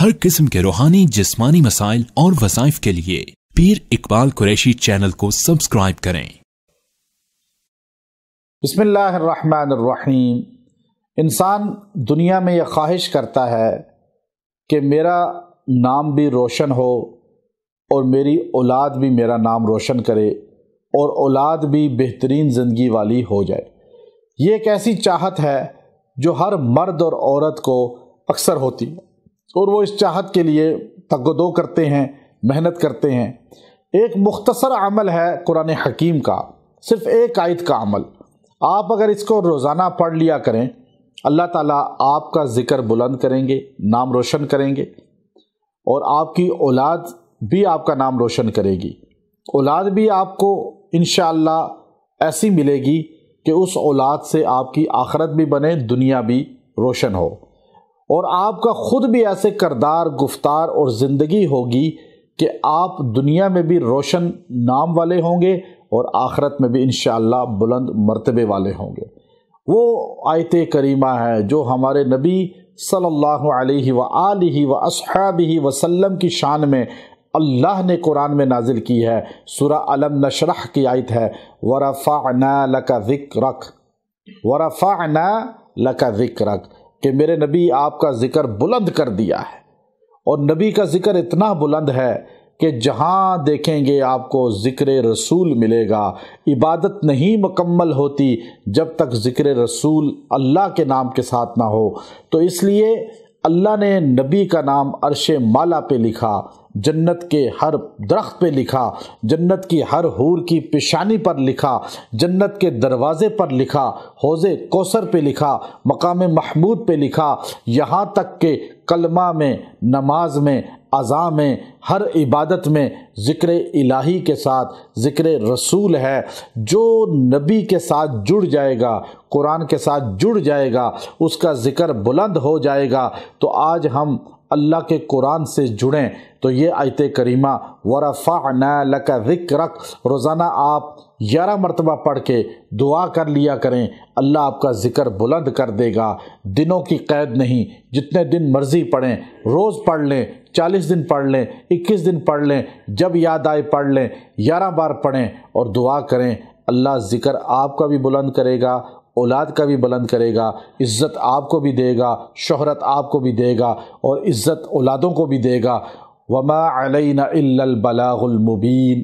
हर किस्म के रूहानी जिस्मानी मसाइल और वसाइफ के लिए पीर इकबाल कुरैशी चैनल को सब्सक्राइब करें बसमीम इंसान दुनिया में यह ख्वाहिश करता है कि मेरा नाम भी रोशन हो और मेरी औलाद भी मेरा नाम रोशन करे और औलाद भी बेहतरीन ज़िंदगी वाली हो जाए ये एक ऐसी चाहत है जो हर मर्द और औरत को अक्सर होती है और वो इस चाहत के लिए तगदो करते हैं मेहनत करते हैं एक मुख्तसर अमल है कुरान हकीम का सिर्फ एक आयत का अमल आप अगर इसको रोज़ाना पढ़ लिया करें अल्लाह ताला आपका ज़िक्र बुलंद करेंगे नाम रोशन करेंगे और आपकी औलाद भी आपका नाम रोशन करेगी औलाद भी आपको इन ऐसी मिलेगी कि उस औलाद से आपकी आखरत भी बने दुनिया भी रोशन हो और आपका खुद भी ऐसे करदार गुफ्तार और ज़िंदगी होगी कि आप दुनिया में भी रोशन नाम वाले होंगे और आखरत में भी इन बुलंद मरतबे वाले होंगे वो आयत करीमा है जो हमारे नबी सल्लल्लाहु अलैहि व आलिहि व असहाबिहि वसल्लम की शान में अल्लाह ने कुरान में नाजिल की है सुरा अलम नशरह की आयत है वरफ़ा न लक रख वरफ़ा न लक रख कि मेरे नबी आपका ज़िक्र बुलंद कर दिया है और नबी का ज़िक्र इतना बुलंद है कि जहाँ देखेंगे आपको ज़िक्र रसूल मिलेगा इबादत नहीं मुकम्मल होती जब तक ज़िक्र रसूल अल्लाह के नाम के साथ ना हो तो इसलिए अल्लाह ने नबी का नाम अरश माला पे लिखा जन्नत के हर दरख्त पे लिखा जन्नत की हर हूर की पेशानी पर लिखा जन्नत के दरवाज़े पर लिखा हौज़ कोसर पे लिखा मकाम महमूद पे लिखा यहाँ तक के कलमा में नमाज में अज़ा में हर इबादत में ज़िक्र इलाही के साथ ज़िक्र रसूल है जो नबी के साथ जुड़ जाएगा कुरान के साथ जुड़ जाएगा उसका ज़िक्र बुलंद हो जाएगा तो आज हम अल्लाह के कुरान से जुड़ें तो ये आयत करीमा वरफ़ा न रिक रख रोज़ाना आप ग्यारह मरतबा पढ़ के दुआ कर लिया करें अल्लाह आपका ज़िक्र बुलंद कर देगा दिनों की कैद नहीं जितने दिन मर्ज़ी पढ़ें रोज़ पढ़ लें चालीस दिन पढ़ लें इक्कीस दिन पढ़ लें जब याद आए पढ़ लें ग्यारह बार पढ़ें और दुआ करें अल्लाह ज़िक्र आपका भी बुलंद करेगा औलाद का भी बुलंद करेगा इज़्ज़त आपको भी देगा शहरत आपको भी देगा और इज़्ज़त औलादों को भी देगा वमा अलैना इल्लल बलागुल मुबीन